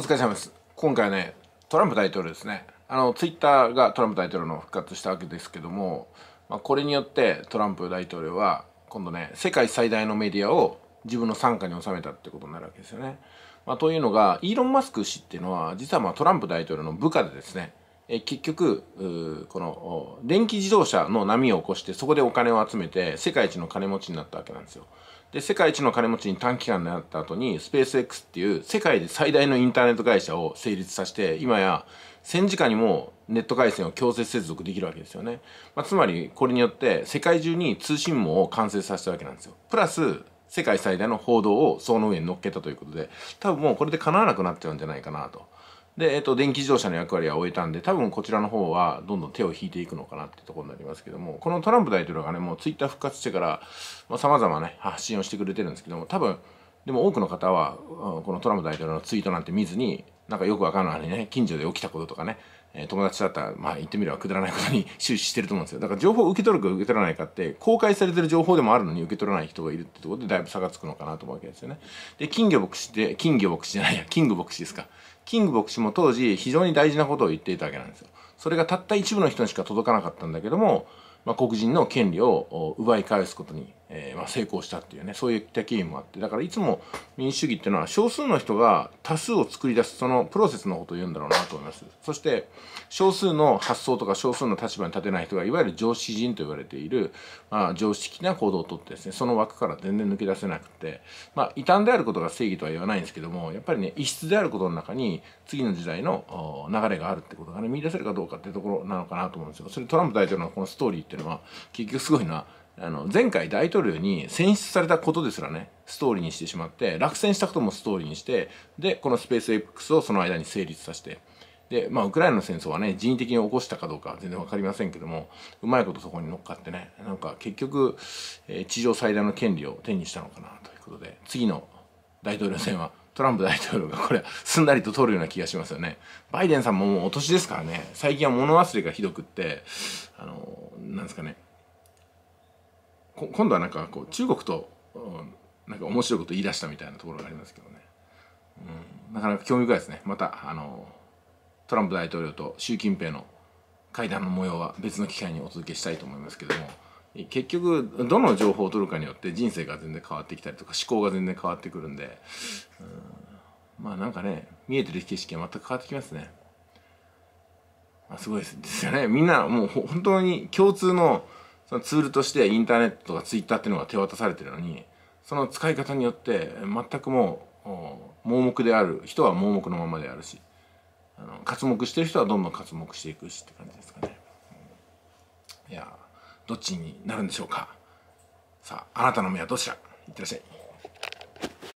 お疲れ様です。今回ね、トランプ大統領ですね。あの、ツイッターがトランプ大統領の復活したわけですけども、まあ、これによってトランプ大統領は、今度ね、世界最大のメディアを自分の傘下に収めたってことになるわけですよね。まあ、というのが、イーロン・マスク氏っていうのは、実はまあトランプ大統領の部下でですね、え結局この電気自動車の波を起こしてそこでお金を集めて世界一の金持ちになったわけなんですよで世界一の金持ちに短期間になった後にスペース X っていう世界で最大のインターネット会社を成立させて今や戦時下にもネット回線を強制接続できるわけですよね、まあ、つまりこれによって世界中に通信網を完成させたわけなんですよプラス世界最大の報道をその上に乗っけたということで多分もうこれで叶わなくなっちゃうんじゃないかなと。で、えっと、電気自動車の役割は終えたんで、多分こちらの方はどんどん手を引いていくのかなってところになりますけども、このトランプ大統領がね、もうツイッター復活してから、まあ、様々ね、発信をしてくれてるんですけども、多分、でも多くの方は、このトランプ大統領のツイートなんて見ずに、なんかよくわかんないね、近所で起きたこととかね、え友達だったら、まあ言ってみればくだらないことに終始してると思うんですよ。だから情報を受け取るか受け取らないかって、公開されてる情報でもあるのに受け取らない人がいるってところでだいぶ差がつくのかなと思うわけですよね。で、金魚牧師って、金魚牧師じゃないや、キング牧師ですか。キング牧師も当時非常に大事なことを言っていたわけなんですよ。それがたった一部の人にしか届かなかったんだけども、まあ、黒人の権利を奪い返すことにえー、まあ、成功したっていうねそういった経緯もあってだからいつも民主主義っていうのは少数の人が多数を作り出すそのプロセスのことを言うんだろうなと思いますそして少数の発想とか少数の立場に立てない人がいわゆる常識人と言われている、まあ、常識な行動をとってですねその枠から全然抜け出せなくて、まあ、異端であることが正義とは言わないんですけどもやっぱりね異質であることの中に次の時代の流れがあるってことがね見出せるかどうかっていうところなのかなと思うんですよそれトランプ大統領のこのストーリーっていうのは結局すごいなあの前回大統領に選出されたことですらねストーリーにしてしまって落選したこともストーリーにしてでこのスペース X をその間に成立させてでまあウクライナの戦争はね人為的に起こしたかどうか全然分かりませんけどもうまいことそこに乗っかってねなんか結局、えー、地上最大の権利を手にしたのかなということで次の大統領選はトランプ大統領がこれすんなりと通るような気がしますよね。バイデンさんももうお年ですからね最近は物忘れがひどくってあのなんですかね今度はなんかこう中国と、なんか面白いこと言い出したみたいなところがありますけどね、うん、なかなか興味深いですねまたあのトランプ大統領と習近平の会談の模様は別の機会にお届けしたいと思いますけども結局どの情報を取るかによって人生が全然変わってきたりとか思考が全然変わってくるんで、うん、まあなんかね見えてる景色が全く変わってきますね。あすごいですよねみんなもう本当に共通のそのツールとしてインターネットとかツイッターっていうのが手渡されてるのにその使い方によって全くもう盲目である人は盲目のままであるしあの活目してる人はどんどん活目していくしって感じですかね。いやどっちになるんでしょうかさああなたの目はどちらいってらっしゃい。